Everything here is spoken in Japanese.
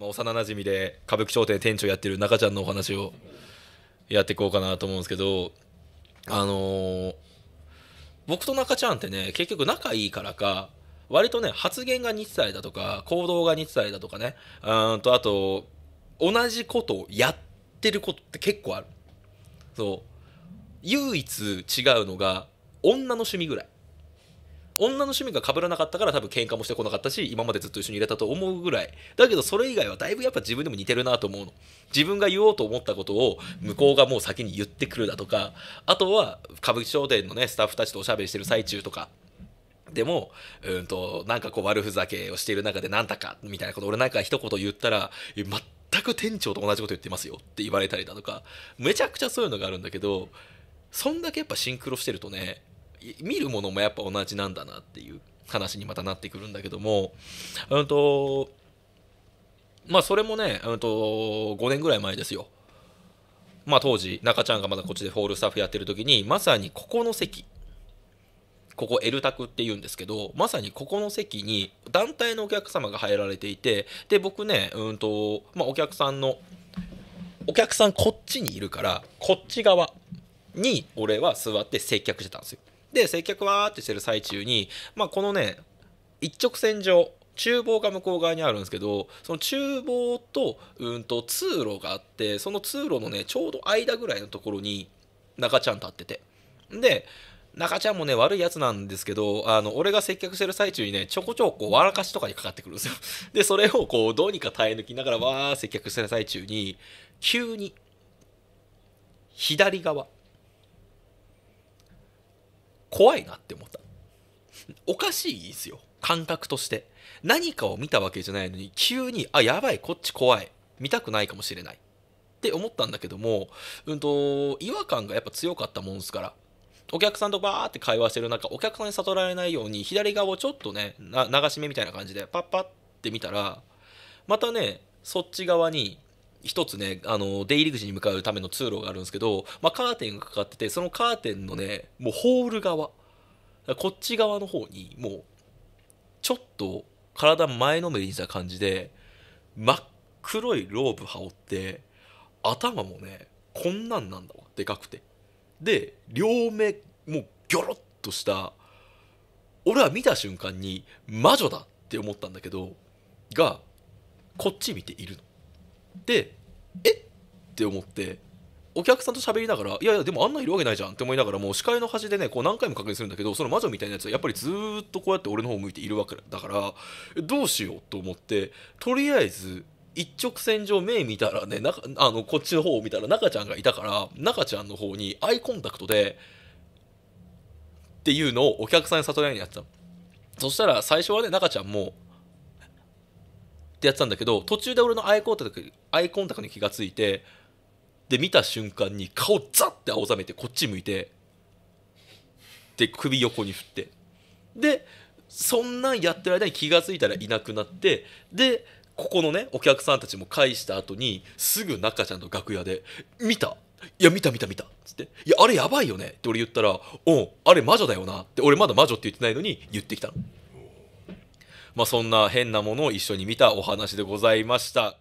まあ、幼なじみで歌舞伎町店店長やってる中ちゃんのお話をやっていこうかなと思うんですけどあのー、僕と中ちゃんってね結局仲いいからか割とね発言が日てだとか行動が日てだとかねうんとあと同じことをやってることって結構あるそう唯一違うのが女の趣味ぐらい女の趣味が被らなかったから多分喧嘩もしてこなかったし今までずっと一緒にいれたと思うぐらいだけどそれ以外はだいぶやっぱ自分でも似てるなと思うの自分が言おうと思ったことを向こうがもう先に言ってくるだとかあとは歌舞伎商店のねスタッフたちとおしゃべりしてる最中とかでも、うんと、なんかこう悪ふざけをしている中でなんだかみたいなこと、俺なんか一言言ったら、全く店長と同じこと言ってますよって言われたりだとか、めちゃくちゃそういうのがあるんだけど、そんだけやっぱシンクロしてるとね、見るものもやっぱ同じなんだなっていう話にまたなってくるんだけども、うんと、まあそれもね、うんと、5年ぐらい前ですよ。まあ当時、中ちゃんがまだこっちでホールスタッフやってる時に、まさにここの席、ここ L クって言うんですけど、まさにここの席に団体のお客様が入られていて、で、僕ね、うんと、まあお客さんの、お客さんこっちにいるから、こっち側に俺は座って接客してたんですよ。で接客わーってしてる最中に、まあ、このね一直線上厨房が向こう側にあるんですけどその厨房とうんと通路があってその通路のねちょうど間ぐらいのところに中ちゃん立っててで中ちゃんもね悪いやつなんですけどあの俺が接客してる最中にねちょこちょこ笑かしとかにかかってくるんですよ でそれをこうどうにか耐え抜きながらわー接客してる最中に急に左側怖いなって思った。おかしいですよ。感覚として。何かを見たわけじゃないのに、急に、あ、やばい、こっち怖い。見たくないかもしれない。って思ったんだけども、うんと、違和感がやっぱ強かったもんですから。お客さんとバーって会話してる中、お客さんに悟られないように、左側をちょっとね、流し目みたいな感じで、パッパって見たら、またね、そっち側に一つね、あの、出入り口に向かうための通路があるんですけど、まあ、カーテンがかかってて、そのカーテンのね、もうホール側、こっち側の方に、もう、ちょっと体前のめりにした感じで、真っ黒いローブ羽織って、頭もね、こんなんなんだわ、でかくて。で、両目、もうギョロッとした、俺は見た瞬間に、魔女だって思ったんだけど、が、こっち見ているの。でえって思ってお客さんと喋りながらいやいやでもあんないるわけないじゃんって思いながらもう視界の端でねこう何回も確認するんだけどその魔女みたいなやつはやっぱりずっとこうやって俺の方向いているわけだからどうしようと思ってとりあえず一直線上目見たらねなあのこっちの方を見たら中ちゃんがいたから中ちゃんの方にアイコンタクトでっていうのをお客さんに悟りにやってたそしたら最初はね中ちゃんもってやってたんだけど途中で俺のアイコンタクトアイコンに気がついてで見た瞬間に顔ザッて青ざめてこっち向いてで首横に振ってでそんなんやってる間に気が付いたらいなくなってでここのねお客さんたちも返した後にすぐ中ちゃんと楽屋で「見たいや見た見た見た」っつって「いやあれやばいよね」って俺言ったら「うんあれ魔女だよな」って俺まだ魔女って言ってないのに言ってきたの。まあ、そんな変なものを一緒に見たお話でございました。